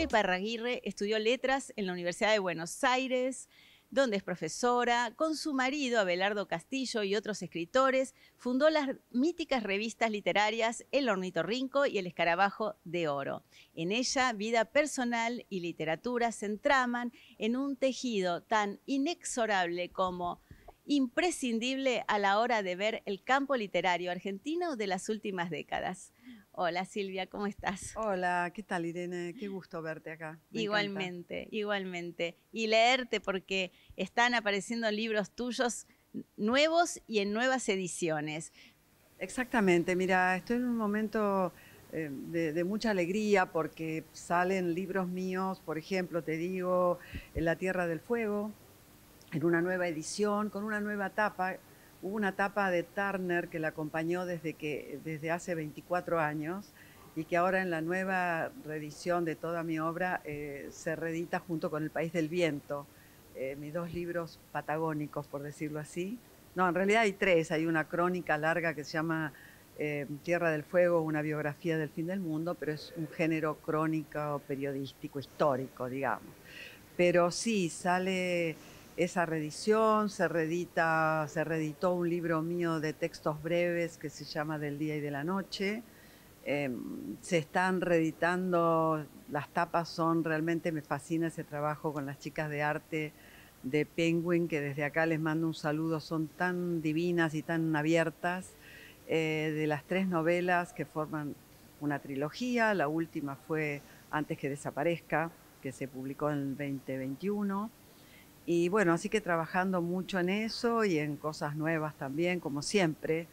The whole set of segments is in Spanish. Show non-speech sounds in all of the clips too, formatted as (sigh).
Silvia Parraguirre estudió letras en la Universidad de Buenos Aires, donde es profesora. Con su marido, Abelardo Castillo, y otros escritores, fundó las míticas revistas literarias El Ornitorrinco y El Escarabajo de Oro. En ella, vida personal y literatura se entraman en un tejido tan inexorable como imprescindible a la hora de ver el campo literario argentino de las últimas décadas. Hola Silvia, ¿cómo estás? Hola, ¿qué tal Irene? Qué gusto verte acá. igualmente, igualmente. Y leerte porque están apareciendo libros tuyos nuevos y en nuevas ediciones. Exactamente, mira, estoy en un momento eh, de, mucha alegría porque salen libros míos, por ejemplo, te digo, En la Tierra del Fuego, en una nueva edición, con una nueva etapa. Hubo una etapa de Turner que la acompañó desde, que, desde hace 24 años y que ahora en la nueva reedición de toda mi obra eh, se reedita junto con El País del Viento, eh, mis dos libros patagónicos, por decirlo así. No, en realidad hay tres, hay una crónica larga que se llama eh, Tierra del Fuego, una biografía del fin del mundo, pero es un género crónico, periodístico, histórico, digamos. Pero sí, sale esa reedición, se, reedita, se reeditó un libro mío de textos breves que se llama Del Día y de la Noche. Em, se están reeditando, las tapas son, realmente me fascina ese trabajo con las chicas de arte de Penguin, que desde acá les mando un saludo, son tan divinas y tan abiertas, eh, de las tres novelas que forman una trilogía, la última fue Antes que desaparezca, que se publicó en 2021. Y bueno, así que trabajando mucho en eso y en cosas nuevas también, como siempre,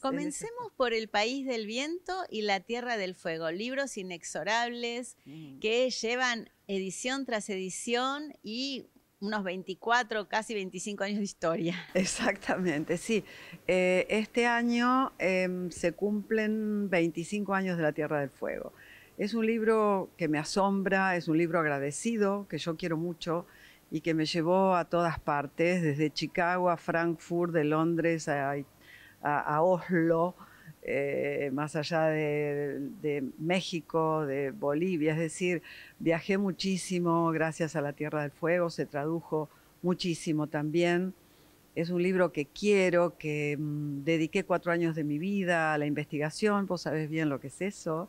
Comencemos por El País del Viento y La Tierra del Fuego, libros inexorables mm. que llevan edición tras edición y unos 24, casi 25 años de historia. (laughs) Exactamente, sí. Eh, este año em, se cumplen 25 años de La Tierra del Fuego. Es un libro que me asombra, es un libro agradecido, que yo quiero mucho y que me llevó a todas partes, desde Chicago a Frankfurt, de Londres a, Oslo, eh, más allá de, México, de Bolivia. Es decir, viajé muchísimo gracias a la Tierra del Fuego, se tradujo muchísimo también. Es un libro que quiero, que mm, dediqué cuatro años de mi vida a la investigación, vos sabés bien lo que es eso.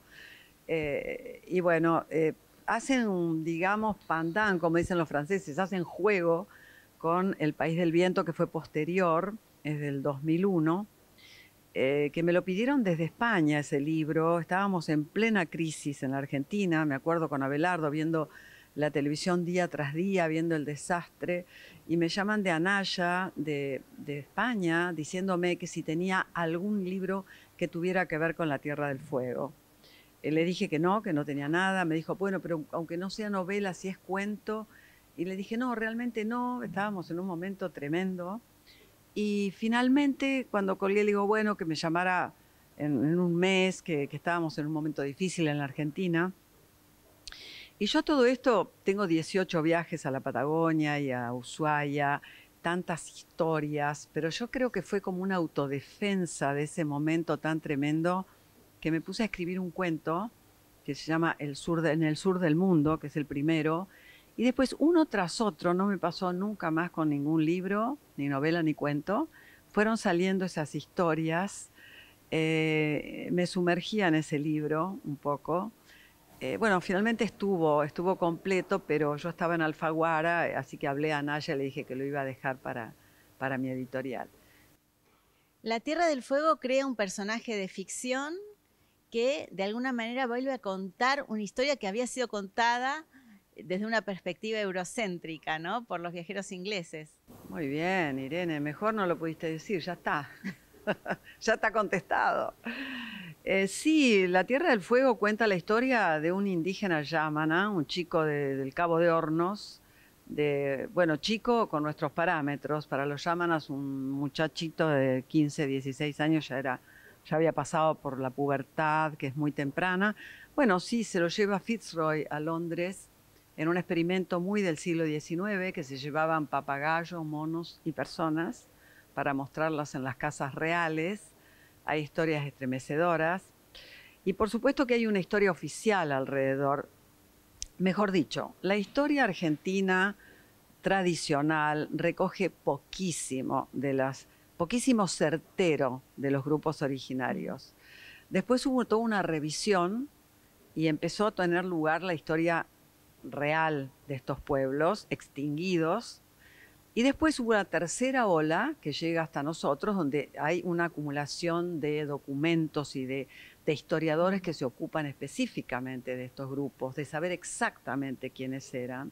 Eh, y bueno, eh, hacen, digamos, pandan, como dicen los franceses, hacen juego con El País del Viento, que fue posterior, es del 2001, eh, que me lo pidieron desde España ese libro. Estábamos en plena crisis en la Argentina, me acuerdo con Abelardo viendo la televisión día tras día, viendo el desastre, y me llaman de Anaya, de España, diciéndome que si tenía algún libro que tuviera que ver con la Tierra del Fuego. Eh, le dije que no, que no tenía nada. Me dijo, bueno, pero aunque no sea novela, si es cuento. Y le dije, no, realmente no. Estábamos en un momento tremendo. Y finalmente, cuando colgué, le digo, bueno, que me llamara en, un mes, que, que, estábamos en un momento difícil en la Argentina. Y yo todo esto, tengo 18 viajes a la Patagonia y a Ushuaia, tantas historias, pero yo creo que fue como una autodefensa de ese momento tan tremendo que me puse a escribir un cuento que se llama el sur En el sur del mundo, que es el primero, y después uno tras otro, no me pasó nunca más con ningún libro, ni novela, ni cuento, fueron saliendo esas historias, eh, me sumergía en ese libro un poco. Eh, bueno, finalmente estuvo, estuvo completo, pero yo estaba en Alfaguara, eh, así que hablé a Naya, le dije que lo iba a dejar para mi editorial. La Tierra del Fuego crea un personaje de ficción que de alguna manera vuelve a contar una historia que había sido contada desde una perspectiva eurocéntrica, ¿no? Por los viajeros ingleses. Muy bien, Irene, mejor no lo pudiste decir, ya está. (laughs) ya está contestado. Eh, sí, La Tierra del Fuego cuenta la historia de un indígena yamana, un chico del Cabo de Hornos, bueno, chico con nuestros parámetros, para los yamanas un muchachito de 15, 16 años ya era ya había pasado por la pubertad, que es muy temprana. Bueno, sí, se lo lleva Fitzroy a Londres en un experimento muy del siglo XIX que se llevaban papagayos, monos y personas para mostrarlas en las casas reales. Hay historias estremecedoras. Y por supuesto que hay una historia oficial alrededor. Mejor dicho, la historia argentina tradicional recoge poquísimo de las poquísimo certero de los grupos originarios. Después hubo toda una revisión y empezó a tener lugar la historia real de estos pueblos extinguidos. Y después hubo una tercera ola que llega hasta nosotros, donde hay una acumulación de documentos y de, de historiadores que se ocupan específicamente de estos grupos, de saber exactamente quiénes eran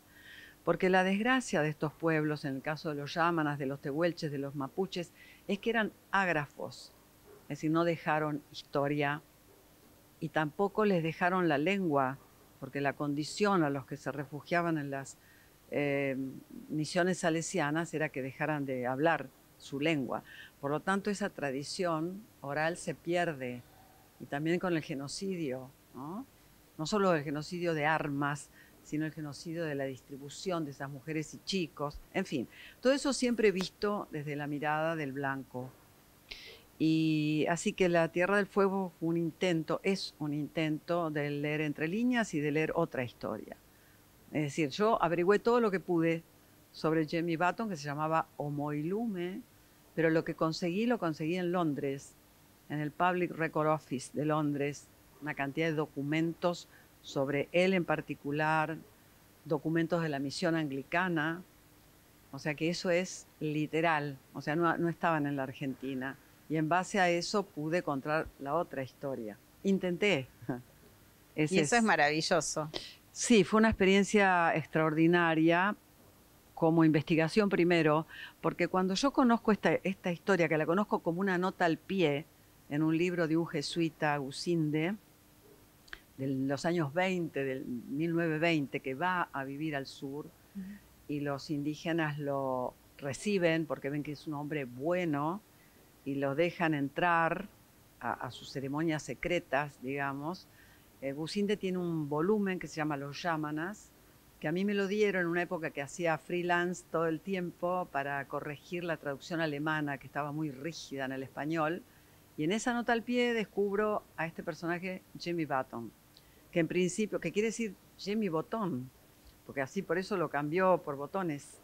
porque la desgracia de estos pueblos, en el caso de los yámanas, de los tehuelches, de los mapuches, es que eran ágrafos, es decir, no dejaron historia y tampoco les dejaron la lengua, porque la condición a los que se refugiaban en las eh, misiones salesianas era que dejaran de hablar su lengua. Por lo tanto, esa tradición oral se pierde, y también con el genocidio, no solo el genocidio de armas, sino el genocidio de la distribución de esas mujeres y chicos, en fin, todo eso siempre he visto desde la mirada del blanco. Y así que La Tierra del Fuego un intento, es un intento de leer entre líneas y de leer otra historia. Es decir, yo averigüé todo lo que pude sobre Jamie Button, que se llamaba ilume, pero lo que conseguí lo conseguí en Londres, en el Public Record Office de Londres, una cantidad de documentos sobre él en particular, documentos de la misión anglicana, o sea que eso es literal, o sea, no, estaban en la Argentina. Y en base a eso pude contar la otra historia. Intenté. (laughs) y eso es. maravilloso. Sí, fue una experiencia extraordinaria como investigación primero, porque cuando yo conozco esta, historia, que la conozco como una nota al pie en un libro de un jesuita, Gusinde de los años 20, del 1920, que va a vivir al sur y los indígenas lo reciben porque ven que es un hombre bueno y lo dejan entrar a, sus ceremonias secretas, digamos. Eh, tiene un volumen que se llama Los Yámanas, que a mí me lo dieron en una época que hacía freelance todo el tiempo para corregir la traducción alemana que estaba muy rígida en el español. Y en esa nota al pie descubro a este personaje, Jimmy Button, que en principio, que quiere decir Jimmy Botón, porque así por eso lo cambió por botones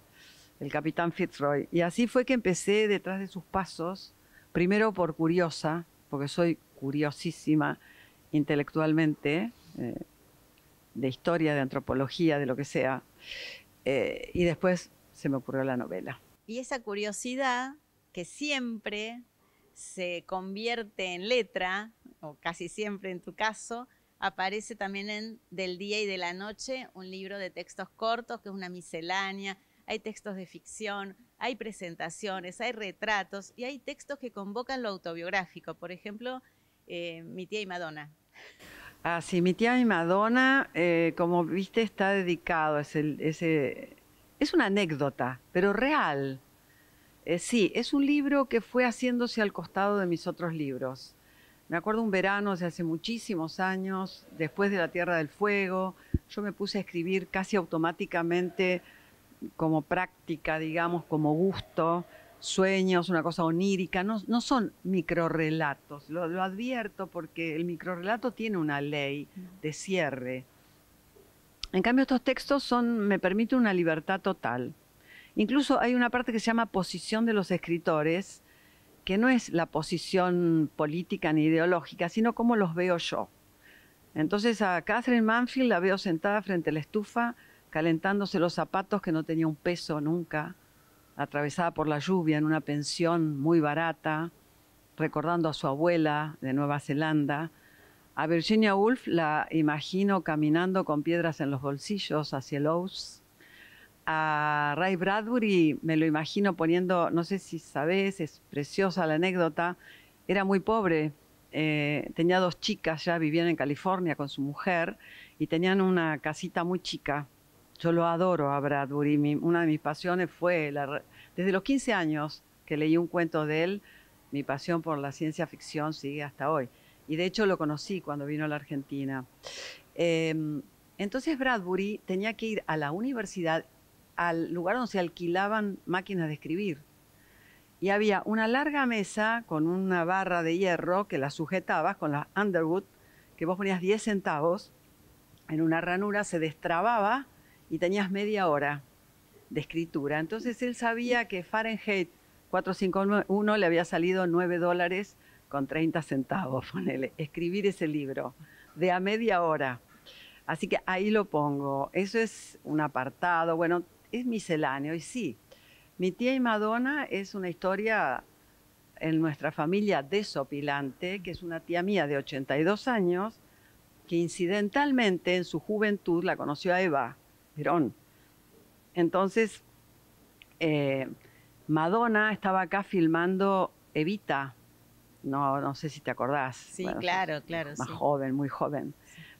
el capitán Fitzroy. Y así fue que empecé detrás de sus pasos, primero por curiosa, porque soy curiosísima intelectualmente, eh, de historia, de antropología, de lo que sea, eh, y después se me ocurrió la novela. Y esa curiosidad que siempre se convierte en letra, o casi siempre en tu caso, aparece también en Del Día y de la Noche, un libro de textos cortos que es una miscelánea. Hay textos de ficción, hay presentaciones, hay retratos y hay textos que convocan lo autobiográfico. Por ejemplo, eh, Mi tía y Madonna. Ah, sí, Mi tía y Madonna, eh, como viste, está dedicado, es, eh, es una anécdota, pero real. sí, es un libro que fue haciéndose al costado de mis otros libros. Me acuerdo un verano de hace muchísimos años, después de la Tierra del Fuego, yo me puse a escribir casi automáticamente como práctica, digamos, como gusto, sueños, una cosa onírica, no, son microrelatos, lo, lo advierto porque el microrrelato tiene una ley de cierre. En cambio, estos textos me permiten una libertad total. Incluso hay una parte que se llama posición de los escritores, que no es la posición política ni ideológica, sino cómo los veo yo. Entonces a Catherine Manfield la veo sentada frente a la estufa, calentándose los zapatos que no tenía un peso nunca, atravesada por la lluvia en una pensión muy barata, recordando a su abuela de Nueva Zelanda. A Virginia Woolf la imagino caminando con piedras en los bolsillos hacia el a Ray Bradbury me lo imagino poniendo, no sé si sabes, es preciosa la anécdota, era muy pobre, eh, tenía dos chicas, ya vivían en California con su mujer y tenían una casita muy chica. Yo lo adoro a Bradbury, una de mis pasiones fue, desde los 15 años que leí un cuento de él, mi pasión por la ciencia ficción sigue hasta hoy. Y de hecho lo conocí cuando vino a la Argentina. Em, entonces Bradbury tenía que ir a la universidad al lugar donde se alquilaban máquinas de escribir. Y había una larga mesa con una barra de hierro que la sujetabas con las Underwood, que vos ponías 10 centavos en una ranura, se destrababa y tenías media hora de escritura. Entonces él sabía que Fahrenheit 451 le había salido 9 dólares con 30 centavos, (laughs) ponele, escribir ese libro de a media hora. Así que ahí lo pongo. Eso es un apartado. Bueno, es misceláneo y sí, mi tía y Madonna es una historia en nuestra familia desopilante, que es una tía mía de 82 años, que incidentalmente en su juventud la conoció a Eva Perón. Entonces, eh, Madonna estaba acá filmando Evita, no, no sé si te acordás. Sí, claro, claro. Más joven, muy joven.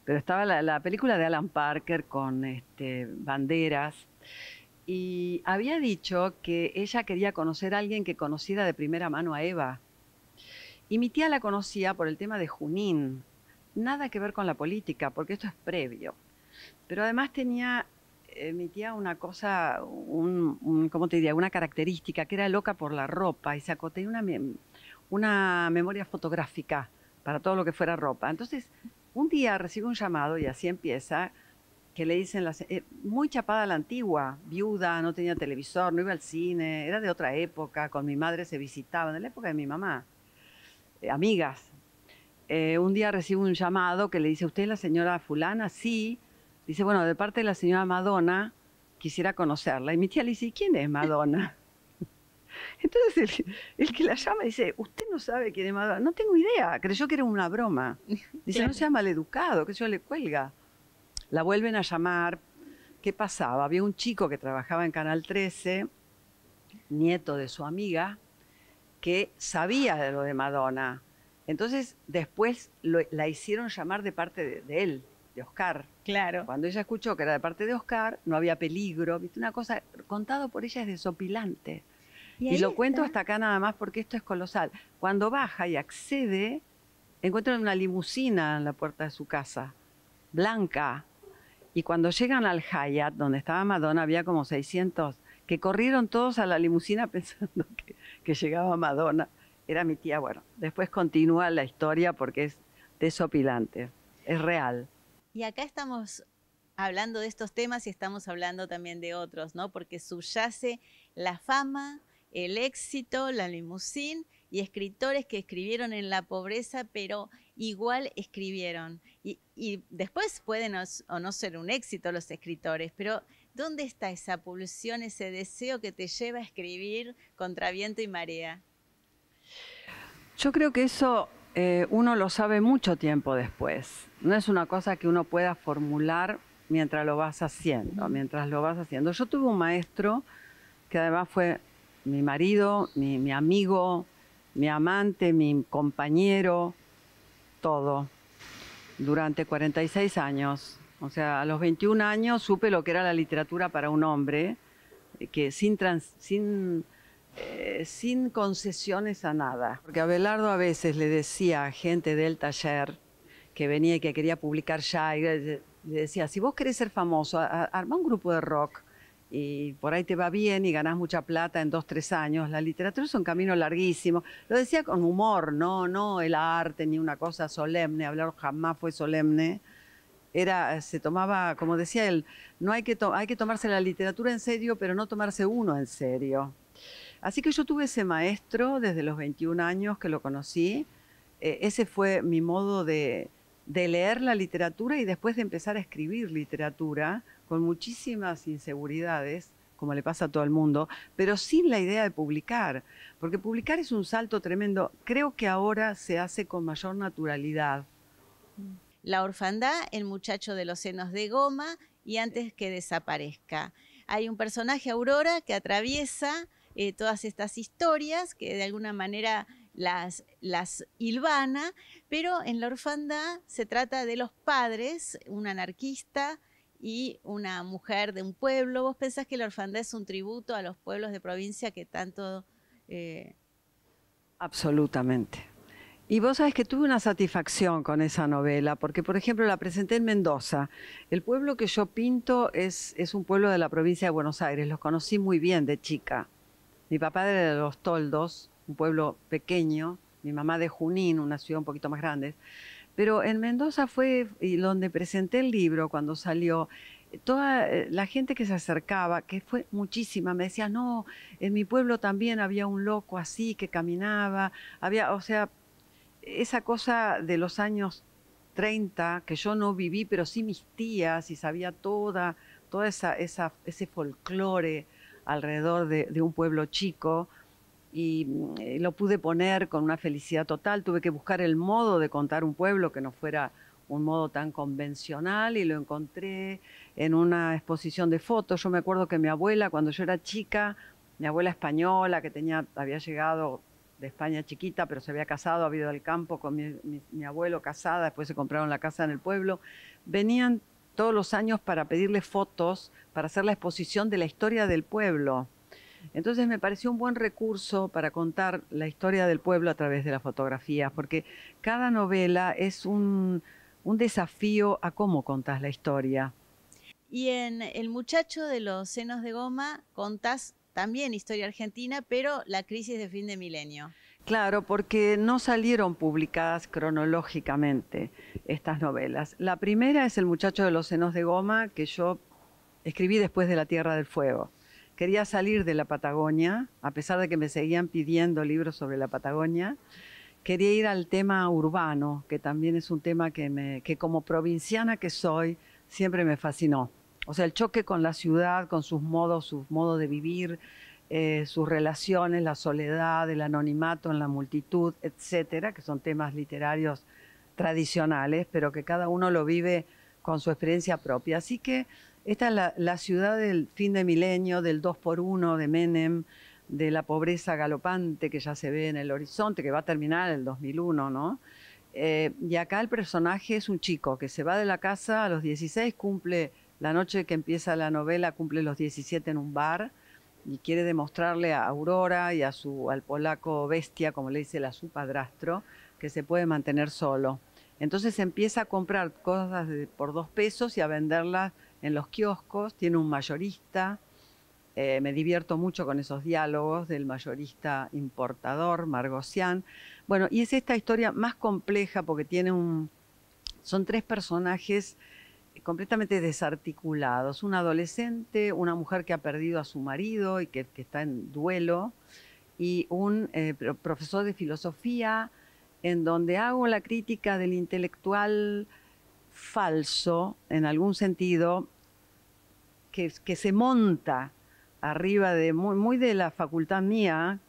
Pero estaba la, película de Alan Parker con este, banderas y había dicho que ella quería conocer a alguien que conociera de primera mano a Eva. Y mi tía la conocía por el tema de Junín, nada que ver con la política, porque esto es previo. Pero además tenía eh, mi tía una cosa, un, ¿cómo te diría? Una característica, que era loca por la ropa y sacó, una, una memoria fotográfica para todo lo que fuera ropa. Entonces, un día recibe un llamado, y así empieza, que le dicen las, eh, muy chapada la antigua, viuda, no tenía televisor, no iba al cine, era de otra época, con mi madre se visitaban, en la época de mi mamá, eh, amigas. Eh, un día recibo un llamado que le dice, ¿usted es la señora fulana? Sí. Dice, bueno, de parte de la señora Madonna, quisiera conocerla. Y mi tía le dice, ¿quién es Madonna? (laughs) Entonces el, que la llama dice, usted no sabe quién es Madonna. No tengo idea, creyó que era una broma. Dice, no sea maleducado, que yo le cuelga. La vuelven a llamar. ¿Qué pasaba? Había un chico que trabajaba en Canal 13, nieto de su amiga, que sabía de lo de Madonna. Entonces, después la hicieron llamar de parte de, él, de Oscar. Claro. Cuando ella escuchó que era de parte de Oscar, no había peligro. ¿Viste? Una cosa, contado por ella es desopilante. Y, lo cuento hasta acá nada más porque esto es colosal. Cuando baja y accede, encuentra una limusina en la puerta de su casa, blanca, y cuando llegan al Hayat, donde estaba Madonna, había como 600 que corrieron todos a la limusina (laughs) pensando que, llegaba Madonna. Era mi tía. Bueno, después continúa la historia porque es desopilante, es real. Y acá estamos hablando de estos temas y estamos hablando también de otros, ¿no? Porque subyace la fama, el éxito, la limusina y escritores que escribieron en la pobreza, pero igual escribieron. Y, después pueden o no ser un éxito los escritores, pero ¿dónde está esa pulsión, ese deseo que te lleva a escribir contra viento y marea? Yo creo que eso eh, uno lo sabe mucho tiempo después. No es una cosa que uno pueda formular mientras lo vas haciendo, mientras lo vas haciendo. Yo tuve un maestro que además fue mi marido, mi amigo, mi amante, mi compañero, todo durante 46 años. O sea, a los 21 años supe lo que era la literatura para un hombre, eh, que sin, trans, sin, eh, sin concesiones a nada. Porque Abelardo a veces le decía a gente del taller que venía y que quería publicar ya, le decía, si vos querés ser famoso, arma un grupo de rock y por ahí te va bien y ganás mucha plata en dos, tres años. La literatura es un camino larguísimo. Lo decía con humor, no, no el arte ni una cosa solemne, hablar jamás fue solemne. Era, se tomaba, como decía él, no hay que, hay que tomarse la literatura en serio, pero no tomarse uno en serio. Así que yo tuve ese maestro desde los 21 años que lo conocí. Eh, ese fue mi modo de, de leer la literatura y después de empezar a escribir literatura con muchísimas inseguridades, como le pasa a todo el mundo, pero sin la idea de publicar, porque publicar es un salto tremendo. Creo que ahora se hace con mayor naturalidad. La orfandad, el muchacho de los senos de goma y antes que desaparezca. Hay un personaje, Aurora, que atraviesa eh, todas estas historias, que de alguna manera las, las hilvana, pero en la orfandad se trata de los padres, un anarquista, y una mujer de un pueblo. ¿Vos pensás que la orfandad es un tributo a los pueblos de provincia que tanto... Eh, Absolutamente. Y vos sabés que tuve una satisfacción con esa novela, porque por ejemplo la presenté en Mendoza. El pueblo que yo pinto es, es un pueblo de la provincia de Buenos Aires, los conocí muy bien de chica. Mi papá era de Los Toldos, un pueblo pequeño, mi mamá de Junín, una ciudad un poquito más grande. Pero en Mendoza fue donde presenté el libro cuando salió. Eh, toda eh, la gente que se acercaba, que fue muchísima, me decía, no, en mi pueblo también había un loco así que caminaba, había, o sea, esa cosa de los años 30, que yo no viví, pero sí mis tías y sabía toda, toda esa, esa ese folclore alrededor de, un pueblo chico, y eh, lo pude poner con una felicidad total. Tuve que buscar el modo de contar un pueblo que no fuera un modo tan convencional y lo encontré en una exposición de fotos. Yo me acuerdo que mi abuela, cuando yo era chica, mi abuela española que había llegado de España chiquita, pero se había casado, había ido al campo con mi, abuelo casada, después se compraron la casa en el pueblo, venían todos los años para pedirle fotos, para hacer la exposición de la historia del pueblo. Entonces me pareció un buen recurso para contar la historia del pueblo a través de las fotografías, porque cada novela es un, desafío a cómo contás la historia. Y en El muchacho de los senos de goma contás también historia argentina, pero la crisis de fin de milenio. Claro, porque no salieron publicadas cronológicamente estas novelas. La primera es El muchacho de los senos de goma, que yo escribí después de La Tierra del Fuego. Quería salir de la Patagonia, a pesar de que me seguían pidiendo libros sobre la Patagonia. Quería ir al tema urbano, que también es un tema que, me, que como provinciana que soy, siempre me fascinó. O sea, el choque con la ciudad, con sus modos, sus modos de vivir, eh, sus relaciones, la soledad, el anonimato en la multitud, etcétera, que son temas literarios tradicionales, pero que cada uno lo vive con su experiencia propia. Así que esta es la, ciudad del fin de milenio, del 2 por 1 de Menem, de la pobreza galopante que ya se ve en el horizonte, que va a terminar el 2001, ¿no? Eh, y acá el personaje es un chico que se va de la casa a los 16, cumple la noche que empieza la novela, cumple los 17 en un bar y quiere demostrarle a Aurora y a su, al polaco bestia, como le dice la su padrastro, que se puede mantener solo. Entonces empieza a comprar cosas por dos pesos y a venderlas en los kioscos, tiene un mayorista. Eh, me divierto mucho con esos diálogos del mayorista importador, Margocian. Bueno, y es esta historia más compleja porque tiene un. Son tres personajes completamente desarticulados. Un adolescente, una mujer que ha perdido a su marido y que, está en duelo, y un eh, profesor de filosofía en donde hago la crítica del intelectual falso, en algún sentido, que, se monta arriba de, muy, muy de la facultad mía,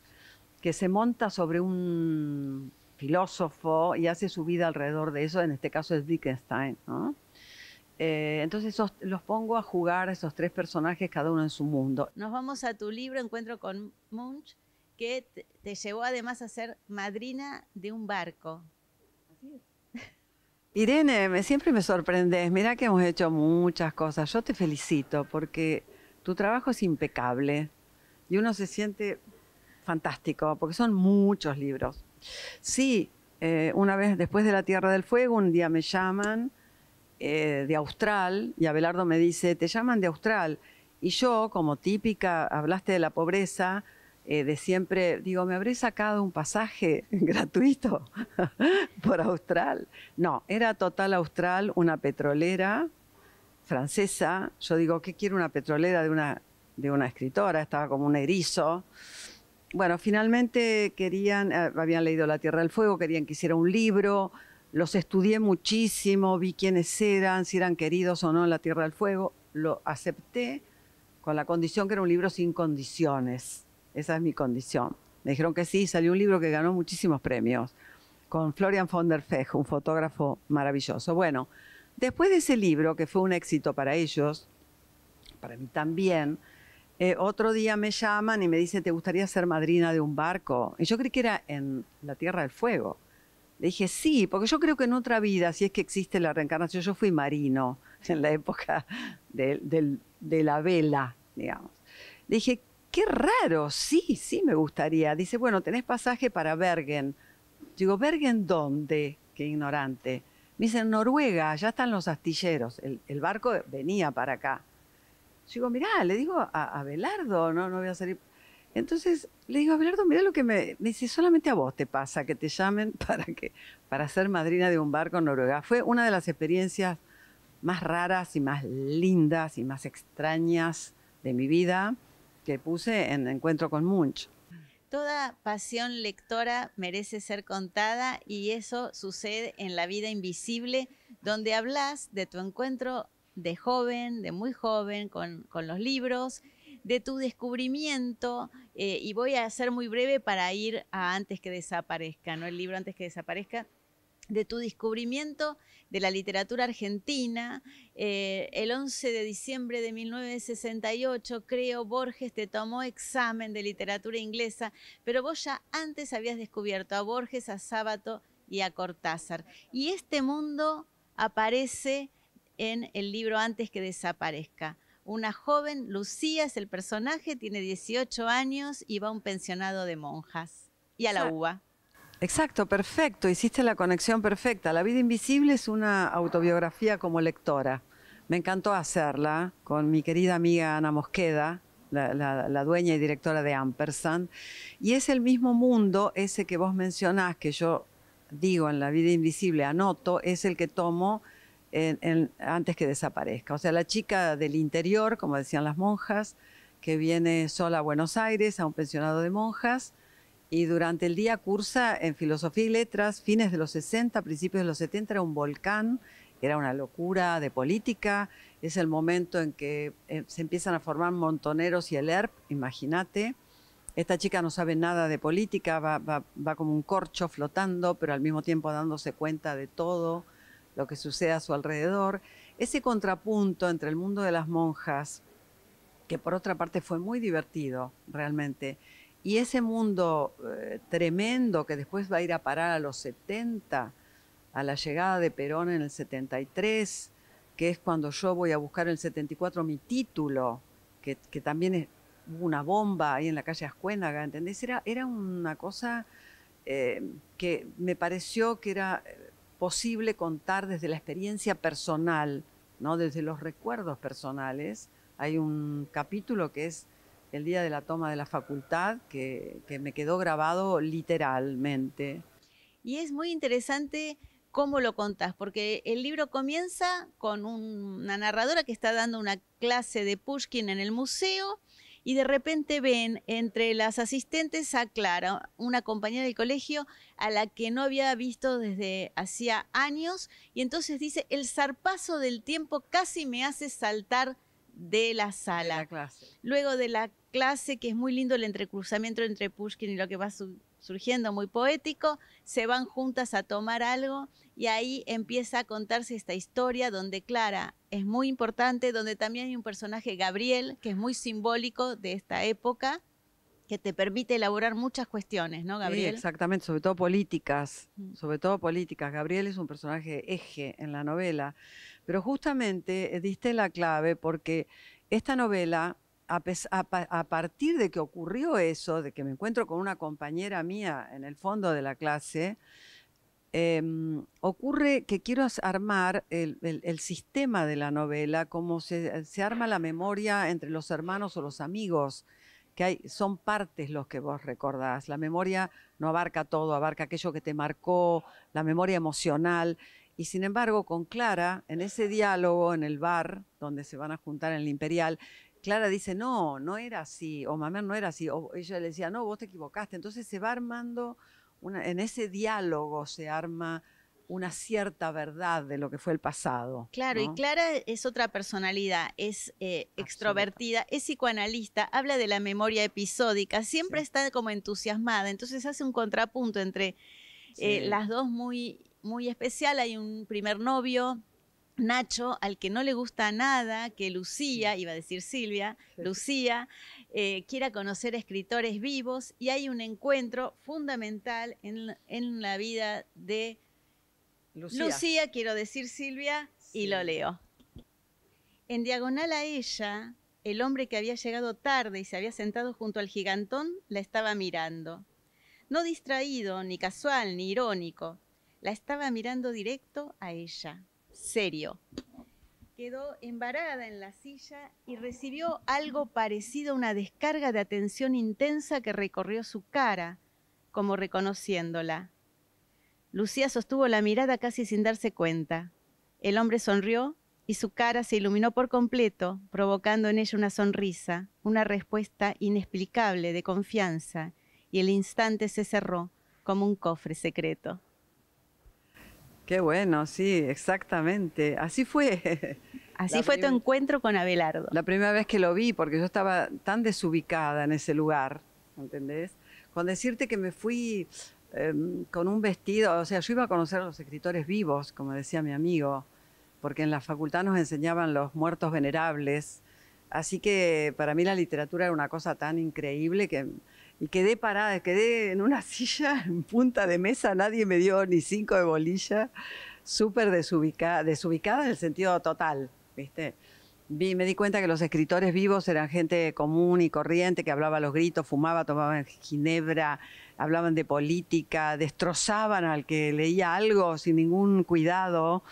que se monta sobre un filósofo y hace su vida alrededor de eso, en este caso es Wittgenstein. Eh, entonces los pongo a jugar esos tres personajes, cada uno en su mundo. Nos vamos a tu libro, Encuentro con Munch, que te llevó además a ser madrina de un barco. Irene, me, siempre me sorprendes. Mirá que hemos hecho muchas cosas. Yo te felicito porque tu trabajo es impecable y uno se siente fantástico porque son muchos libros. Sí, eh, una vez después de La Tierra del Fuego, un día me llaman eh, de Austral y Abelardo me dice, te llaman de Austral. Y yo, como típica, hablaste de la pobreza, eh, de siempre, digo, ¿me habré sacado un pasaje (laughs) gratuito (laughs) por Austral? No, era Total Austral, una petrolera francesa. Yo digo, ¿qué quiere una petrolera de una, escritora? Estaba como un erizo. Bueno, finalmente querían, eh, habían leído La Tierra del Fuego, querían que hiciera un libro. Los estudié muchísimo, vi quiénes eran, si eran queridos o no en La Tierra del Fuego. Lo acepté con la condición que era un libro sin condiciones esa es mi condición. Me dijeron que sí, salió un libro que ganó muchísimos premios con Florian von der Fech, un fotógrafo maravilloso. Bueno, después de ese libro, que fue un éxito para ellos, para mí también, eh, otro día me llaman y me dicen, ¿te gustaría ser madrina de un barco? Y yo creí que era en la Tierra del Fuego. Le dije, sí, porque yo creo que en otra vida, si es que existe la reencarnación, yo fui marino (laughs) en la época de, la vela, digamos. Le dije, qué raro, sí, sí me gustaría. Dice, bueno, tenés pasaje para Bergen. Digo, ¿Bergen dónde? Qué ignorante. Me dice, Noruega, allá están los astilleros. El, barco venía para acá. Yo digo, mirá, le digo a, Velardo, no, no voy a salir. Entonces le digo, Abelardo, mirá lo que me, me, dice, solamente a vos te pasa que te llamen (laughs) para, que, para ser madrina de un barco en Noruega. Fue una de las experiencias más raras y más lindas y más extrañas de mi vida que puse en Encuentro con Munch. Toda pasión lectora merece ser contada y eso sucede en La vida invisible, donde hablas de tu encuentro de joven, de muy joven, con, los libros, de tu descubrimiento, eh, y voy a ser muy breve para ir a antes que desaparezca, ¿no? El libro antes que desaparezca, de tu descubrimiento de la literatura argentina. Eh, el 11 de diciembre de 1968, creo, Borges te tomó examen de literatura inglesa, pero vos ya antes habías descubierto a Borges, a Sábato y a Cortázar. Y este mundo aparece en el libro Antes que desaparezca. Una joven, Lucía es el personaje, tiene 18 años y va a un pensionado de monjas y a la uva. Exacto, perfecto, hiciste la conexión perfecta. La vida invisible es una autobiografía como lectora. Me encantó hacerla con mi querida amiga Ana Mosqueda, la, dueña y directora de Ampersand. Y es el mismo mundo, ese que vos mencionás, que yo digo en La vida invisible, anoto, es el que tomo antes que desaparezca. O sea, la chica del interior, como decían las monjas, que viene sola a Buenos Aires, a un pensionado de monjas, y durante el día cursa en filosofía y letras, fines de los 60, principios de los 70, era un volcán, era una locura de política, es el momento en que eh, se empiezan a formar Montoneros y el ERP, imagínate. Esta chica no sabe nada de política, va, va, va como un corcho flotando, pero al mismo tiempo dándose cuenta de todo lo que sucede a su alrededor. Ese contrapunto entre el mundo de las monjas, que por otra parte fue muy divertido realmente, y ese mundo eh, tremendo que después va a ir a parar a los 70, a la llegada de Perón en el 73, que es cuando yo voy a buscar en el 74 mi título, que, también es una bomba ahí en la calle Ascuénaga, ¿entendés? Era, era una cosa eh, que me pareció que era eh, posible contar desde la experiencia personal, ¿no? desde los recuerdos personales. Hay un capítulo que es el día de la toma de la facultad, que, me quedó grabado literalmente. Y es muy interesante cómo lo contás, porque el libro comienza con una narradora que está dando una clase de Pushkin en el museo y de repente ven entre las asistentes a Clara, una compañera del colegio a la que no había visto desde hacía años, y entonces dice, el zarpazo del tiempo casi me hace saltar de la sala. Luego de la clase, que es muy lindo el entrecruzamiento entre Pushkin y lo que va surgiendo, muy poético, se van juntas a tomar algo y ahí empieza a contarse esta historia donde Clara es muy importante, donde también hay un personaje, Gabriel, que es muy simbólico de esta época, que te permite elaborar muchas cuestiones, ¿no, Gabriel? Sí, exactamente, sobre todo políticas, mm. sobre todo políticas. Gabriel es un personaje eje en la novela, pero justamente eh, diste la clave porque esta novela, a, partir de que ocurrió eso, de que me encuentro con una compañera mía en el fondo de la clase, em, ocurre que quiero armar el, sistema de la novela, como se, arma la memoria entre los hermanos o los amigos que hay, son partes los que vos recordás. La memoria no abarca todo, abarca aquello que te marcó, la memoria emocional. Y sin embargo, con Clara, en ese diálogo en el bar, donde se van a juntar en el Imperial, Clara dice, no, no era así, o mamá no era así, o ella le decía, no, vos te equivocaste. Entonces se va armando, una, en ese diálogo se arma una cierta verdad de lo que fue el pasado. Claro, y Clara es otra personalidad, es eh, extrovertida, es psicoanalista, habla de la memoria episódica, siempre está como entusiasmada, entonces hace un contrapunto entre eh, las dos muy, muy especial. Hay un primer novio, Nacho, al que no le gusta nada que Lucía, iba a decir Silvia, Lucía, eh, quiera conocer escritores vivos y hay un encuentro fundamental en, en la vida de Lucía. quiero decir Silvia, y lo leo. En diagonal a ella, el hombre que había llegado tarde y se había sentado junto al gigantón la estaba mirando. No distraído, ni casual, ni irónico. La estaba mirando directo a ella, serio. Quedó embarada en la silla y recibió algo parecido a una descarga de atención intensa que recorrió su cara, como reconociéndola. Lucía sostuvo la mirada casi sin darse cuenta. El hombre sonrió y su cara se iluminó por completo, provocando en ella una sonrisa, una respuesta inexplicable de confianza, y el instante se cerró como un cofre secreto. Qué bueno, sí, exactamente. Así fue. (laughs) Así fue tu encuentro con Abelardo. La primera vez que lo vi, porque yo estaba tan desubicada en ese lugar, ¿entendés? Con decirte que me fui Em, con un vestido, o sea, yo iba a conocer a los escritores vivos, como decía mi amigo, porque en la facultad nos enseñaban los muertos venerables. Así que para mí la literatura era una cosa tan increíble que y quedé parada, quedé en una (laughs) silla en punta de mesa, nadie me dio ni cinco de bolilla, súper desubicada, desubicada en el sentido total, ¿viste? Vi, me di cuenta que los escritores vivos eran gente común y corriente que hablaba a los gritos, fumaba, tomaba ginebra, hablaban de política, destrozaban al que leía algo sin ningún cuidado.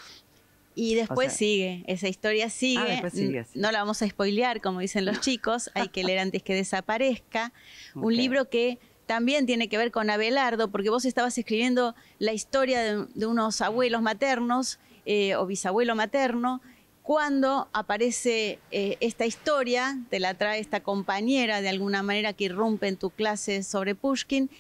Y después sigue, esa historia sigue. Ah, sigue No la vamos a spoilear, como dicen los (laughs) chicos, hay que leer antes que desaparezca. Un libro que también tiene que ver con Abelardo, porque vos estabas escribiendo la historia de, unos abuelos maternos eh, o bisabuelo materno cuando aparece eh, esta historia, te la trae esta compañera de alguna manera que irrumpe en tu clase sobre Pushkin,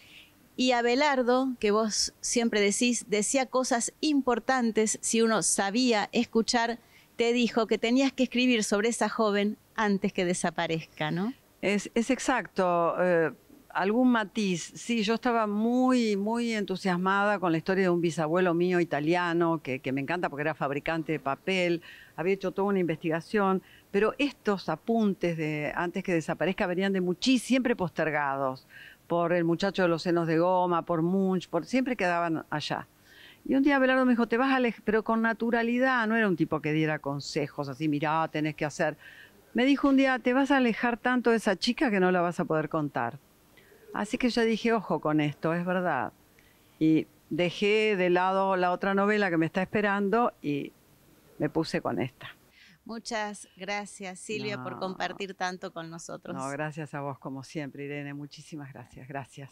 y Abelardo, que vos siempre decís, decía cosas importantes si uno sabía escuchar, te dijo que tenías que escribir sobre esa joven antes que desaparezca, ¿no? Es, exacto. Eh, algún matiz. Sí, yo estaba muy, muy entusiasmada con la historia de un bisabuelo mío italiano, que, me encanta porque era fabricante de papel, había hecho toda una investigación, pero estos apuntes de antes que desaparezca venían de muchísimos, siempre postergados, por el muchacho de los senos de goma, por Munch, por, siempre quedaban allá. Y un día Belardo me dijo, te vas a alejar, pero con naturalidad, no era un tipo que diera consejos así, mirá, tenés que hacer. Me dijo un día, te vas a alejar tanto de esa chica que no la vas a poder contar. Así que yo dije, ojo con esto, es verdad. Y dejé de lado la otra novela que me está esperando y me puse con esta. Muchas gracias, Silvia, por compartir tanto con nosotros. No, gracias a vos, como siempre, Irene. Muchísimas gracias. Gracias.